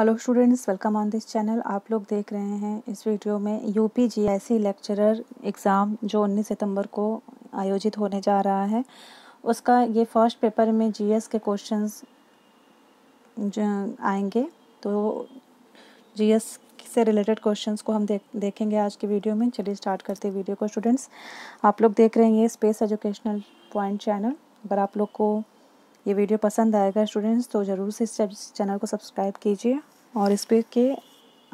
Hello students welcome on this channel आप लोग देख रहे हैं इस वीडियो में यूपी सी लेक्चरर एग्ज़ाम जो 19 सितंबर को आयोजित होने जा रहा है उसका ये फर्स्ट पेपर में जीएस के क्वेश्चंस आएंगे तो जीएस से रिलेटेड क्वेश्चंस को हम देख देखेंगे आज के वीडियो में चलिए स्टार्ट करते हैं वीडियो को स्टूडेंट्स आप लोग देख रहे हैं ये स्पेस एजुकेशनल पॉइंट चैनल अगर आप लोग को ये वीडियो पसंद आएगा स्टूडेंट्स तो ज़रूर से इस चैनल को सब्सक्राइब कीजिए और इस पर के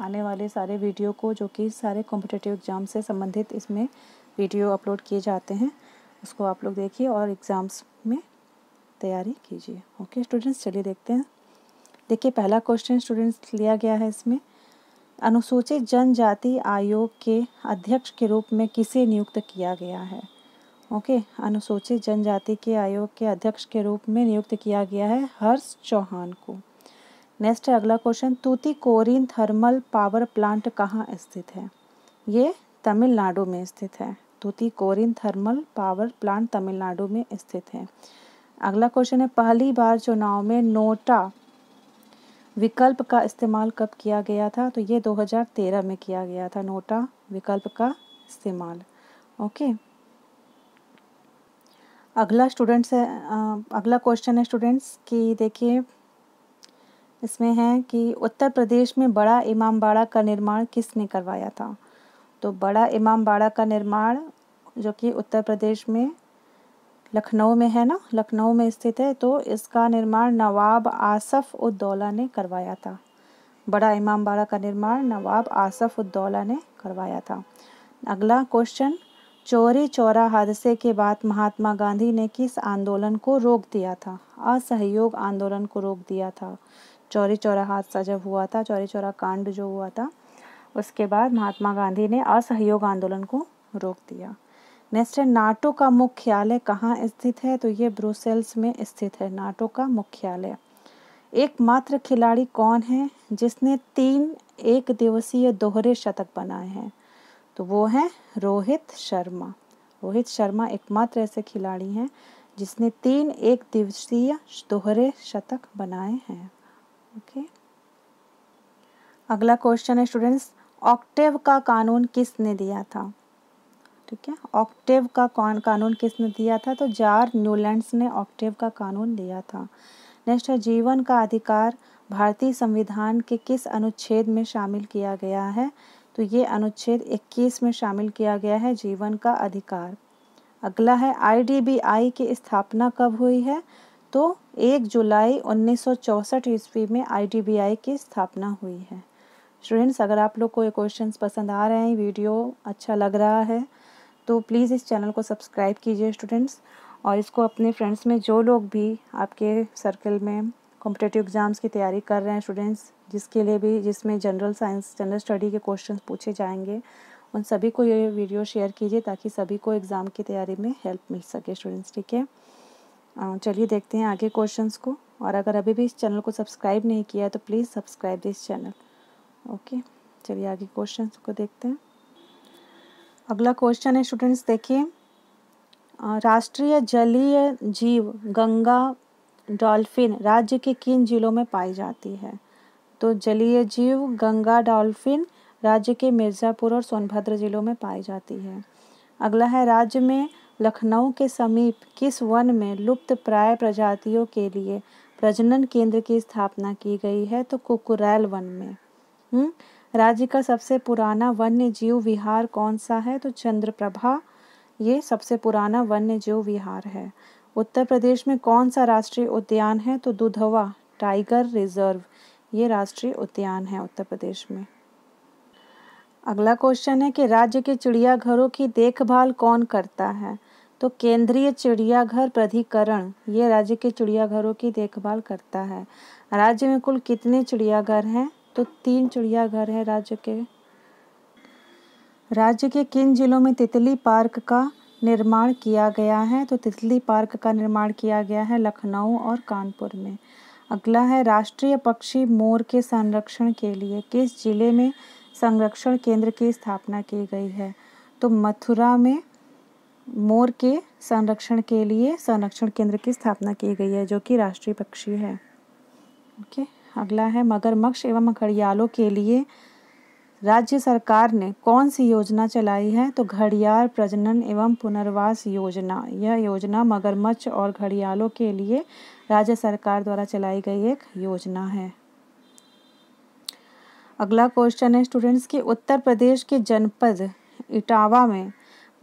आने वाले सारे वीडियो को जो कि सारे कॉम्पिटेटिव एग्ज़ाम से संबंधित इसमें वीडियो अपलोड किए जाते हैं उसको आप लोग देखिए और एग्ज़ाम्स में तैयारी कीजिए ओके स्टूडेंट्स चलिए देखते हैं देखिए पहला क्वेश्चन स्टूडेंट्स लिया गया है इसमें अनुसूचित जनजाति आयोग के अध्यक्ष के रूप में किसे नियुक्त किया गया है ओके अनुसूचित जनजाति के आयोग के अध्यक्ष के रूप में नियुक्त किया गया है हर्ष चौहान को नेक्स्ट है अगला question Tuticorin thermal power plant कहाँ स्थित है ये तमिलनाडु में स्थित है Tuticorin thermal power plant Tamil Nadu में स्थित है अगला क्वेश्चन है पहली बार चुनाव में नोटा विकल्प का इस्तेमाल कब किया गया था तो ये 2013 में किया गया था नोटा विकल्प का इस्तेमाल ओके okay. अगला स्टूडेंट्स है अगला क्वेश्चन है स्टूडेंट्स कि देखिए इसमें है कि उत्तर प्रदेश में बड़ा इमाम बाड़ा का निर्माण किसने करवाया था तो बड़ा इमाम बाड़ा का निर्माण जो कि उत्तर प्रदेश में लखनऊ में है ना लखनऊ में स्थित है तो इसका निर्माण नवाब आसफ उद्दौला ने करवाया था बड़ा इमाम बाड़ा का निर्माण नवाब आसफ उद्दौला ने करवाया था अगला क्वेश्चन चौरी चौरा हादसे के बाद महात्मा गांधी ने किस आंदोलन को रोक दिया था असहयोग आंदोलन को रोक दिया था चौरी चौरा हादसा जब हुआ था चौरी चौरा कांड जो हुआ था उसके बाद महात्मा गांधी ने असहयोग आंदोलन को रोक दिया नेक्स्ट है नाटो का मुख्यालय कहाँ स्थित है तो ये ब्रुसेल्स में स्थित है नाटो का मुख्यालय एकमात्र खिलाड़ी कौन है जिसने तीन एक दिवसीय दोहरे शतक बनाए हैं तो वो हैं रोहित शर्मा रोहित शर्मा एकमात्र ऐसे खिलाड़ी हैं जिसने तीन एक दिवसीय दोहरे शतक बनाए हैं ओके अगला क्वेश्चन है स्टूडेंट्स ऑक्टेव का कानून किसने दिया था ठीक है ऑक्टेव का कौन कानून किसने दिया था तो जार न्यूलैंड्स ने ऑक्टेव का कानून दिया था नेक्स्ट है जीवन का अधिकार भारतीय संविधान के किस अनुच्छेद में शामिल किया गया है तो ये अनुच्छेद 21 में शामिल किया गया है जीवन का अधिकार अगला है आईडीबीआई की स्थापना कब हुई है तो 1 जुलाई 1964 ईस्वी में आईडीबीआई की स्थापना हुई है स्टूडेंट्स अगर आप लोग को ये क्वेश्चन पसंद आ रहे हैं वीडियो अच्छा लग रहा है तो प्लीज़ इस चैनल को सब्सक्राइब कीजिए स्टूडेंट्स और इसको अपने फ्रेंड्स में जो लोग भी आपके सर्कल में कॉम्पिटेटिव एग्ज़ाम्स की तैयारी कर रहे हैं स्टूडेंट्स जिसके लिए भी जिसमें जनरल साइंस जनरल स्टडी के क्वेश्चन पूछे जाएंगे उन सभी को ये वीडियो शेयर कीजिए ताकि सभी को एग्ज़ाम की तैयारी में हेल्प मिल सके स्टूडेंट्स ठीक है चलिए देखते हैं आगे क्वेश्चंस को और अगर अभी भी इस चैनल को सब्सक्राइब नहीं किया है तो please subscribe this channel okay चलिए आगे क्वेश्चंस को देखते हैं अगला क्वेश्चन है स्टूडेंट्स देखिए राष्ट्रीय जलीय जीव गंगा डॉल्फिन राज्य के किन जिलों में पाई जाती है तो जलीय जीव गंगा डॉल्फिन राज्य के मिर्ज़ापुर और सोनभद्र जिलों में पाई जाती है अगला है राज्य में लखनऊ के समीप किस वन में लुप्त प्राय प्रजातियों के लिए प्रजनन केंद्र की स्थापना की गई है तो कुकुरैल वन में हम्म राज्य का सबसे पुराना वन्य जीव विहार कौन सा है तो चंद्रप्रभा ये सबसे पुराना वन्य जीव विहार है उत्तर प्रदेश में कौन सा राष्ट्रीय उद्यान है तो दुधवा टाइगर रिजर्व ये राष्ट्रीय उद्यान है उत्तर प्रदेश में अगला क्वेश्चन है कि राज्य के चिड़ियाघरों की देखभाल कौन करता है तो केंद्रीय चिड़ियाघर प्राधिकरण ये राज्य के चिड़ियाघरों की देखभाल करता है राज्य में कुल कितने चिड़ियाघर हैं तो तीन चिड़ियाघर हैं राज्य के राज्य के किन जिलों में तितली पार्क का निर्माण किया गया है तो तितली पार्क का निर्माण किया गया है लखनऊ और कानपुर में अगला है राष्ट्रीय पक्षी मोर के संरक्षण के लिए किस जिले में संरक्षण केंद्र की स्थापना की गई है तो मथुरा में मोर के संरक्षण के लिए संरक्षण केंद्र की स्थापना की गई है जो कि राष्ट्रीय पक्षी है ओके अगला है मगरमक्ष एवं घड़ियालों के लिए राज्य सरकार ने कौन सी योजना चलाई है तो घड़ियाल प्रजनन एवं पुनर्वास योजना यह योजना मगरमच्छ और घड़ियालों के लिए राज्य सरकार द्वारा चलाई गई एक योजना है अगला क्वेश्चन है स्टूडेंट्स की उत्तर प्रदेश के जनपद इटावा में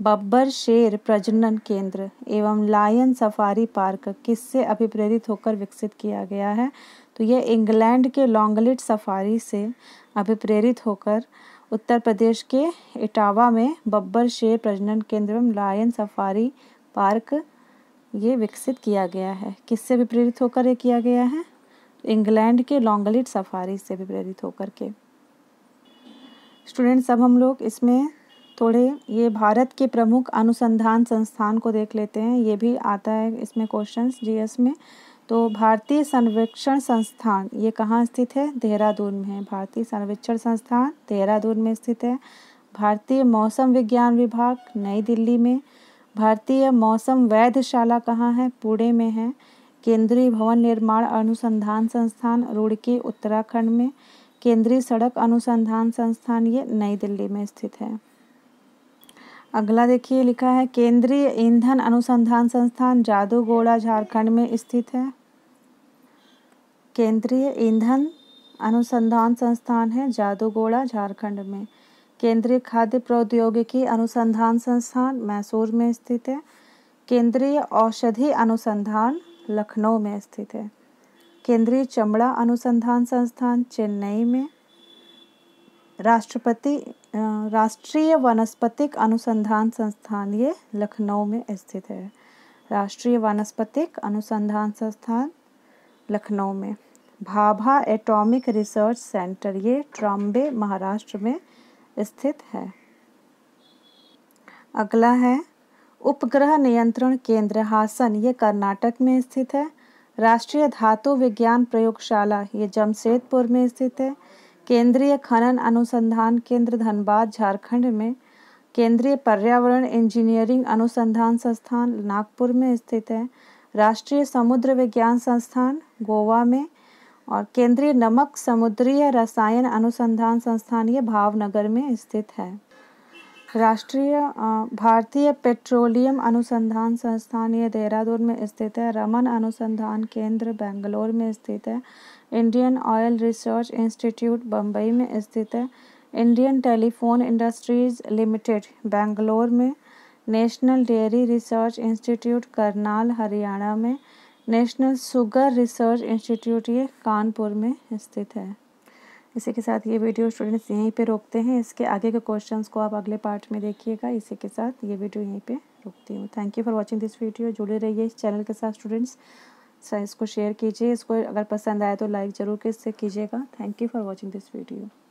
बब्बर शेर प्रजनन केंद्र एवं लायन सफारी पार्क किससे अभिप्रेरित होकर विकसित किया गया है तो यह इंग्लैंड के लॉन्गलिट सफारी से अभिप्रेरित होकर उत्तर प्रदेश के इटावा में बब्बर शेर प्रजनन केंद्र एवं लायन सफारी पार्क ये विकसित किया गया है किससे अभिप्रेरित होकर ये किया गया है इंग्लैंड के लॉन्गलिट सफारी से अभिप्रेरित होकर के स्टूडेंट्स अब हम लोग इसमें थोड़े ये भारत के प्रमुख अनुसंधान संस्थान को देख लेते हैं ये भी आता है इसमें क्वेश्चन जीएस में तो भारतीय सर्वेक्षण संस्थान ये कहाँ स्थित है देहरादून में है भारतीय सर्वेक्षण संस्थान देहरादून में स्थित है भारतीय मौसम विज्ञान विभाग नई दिल्ली में भारतीय मौसम वैधशाला कहाँ है पुणे में है केंद्रीय भवन निर्माण अनुसंधान संस्थान रुड़की उत्तराखंड में केंद्रीय सड़क अनुसंधान संस्थान ये नई दिल्ली में स्थित है अगला देखिए लिखा है केंद्रीय ईंधन अनुसंधान संस्थान जादूगोड़ा झारखंड में स्थित है केंद्रीय ईंधन अनुसंधान संस्थान है जादूगोड़ा झारखंड में केंद्रीय खाद्य प्रौद्योगिकी अनुसंधान संस्थान मैसूर में स्थित है केंद्रीय औषधि अनुसंधान लखनऊ में स्थित है केंद्रीय चमड़ा अनुसंधान संस्थान चेन्नई में राष्ट्रपति राष्ट्रीय वनस्पतिक अनुसंधान संस्थान ये लखनऊ में स्थित है राष्ट्रीय वनस्पतिक अनुसंधान संस्थान लखनऊ में भाभा एटॉमिक रिसर्च सेंटर ये ट्रॉम्बे महाराष्ट्र में स्थित है अगला है उपग्रह नियंत्रण केंद्र हासन ये कर्नाटक में स्थित है राष्ट्रीय धातु विज्ञान प्रयोगशाला ये जमशेदपुर में स्थित है केंद्रीय खनन अनुसंधान केंद्र धनबाद झारखंड में केंद्रीय पर्यावरण इंजीनियरिंग अनुसंधान संस्थान नागपुर में स्थित है राष्ट्रीय समुद्र विज्ञान संस्थान गोवा में और केंद्रीय नमक समुद्रीय रसायन अनुसंधान संस्थान ये भावनगर में स्थित है राष्ट्रीय भारतीय पेट्रोलियम अनुसंधान संस्थान ये देहरादून में स्थित है रमन अनुसंधान केंद्र बेंगलोर में स्थित है Indian oil research institute Bombay में स्थित है Indian telephone industries limited Bangalore में national dairy research institute Karnal Haryana में नेशनल शुगर रिसर्च इंस्टीट्यूट ये कानपुर में स्थित है इसी के साथ ये वीडियो स्टूडेंट्स यहीं पे रोकते हैं इसके आगे के क्वेश्चंस को आप अगले पार्ट में देखिएगा इसी के साथ ये वीडियो यहीं पे रोकती हूँ thank you for watching this video जुड़े रहिए इस चैनल के साथ स्टूडेंट्स इसको शेयर कीजिए इसको अगर पसंद आए तो लाइक ज़रूर इससे कीजिएगा thank you for watching this video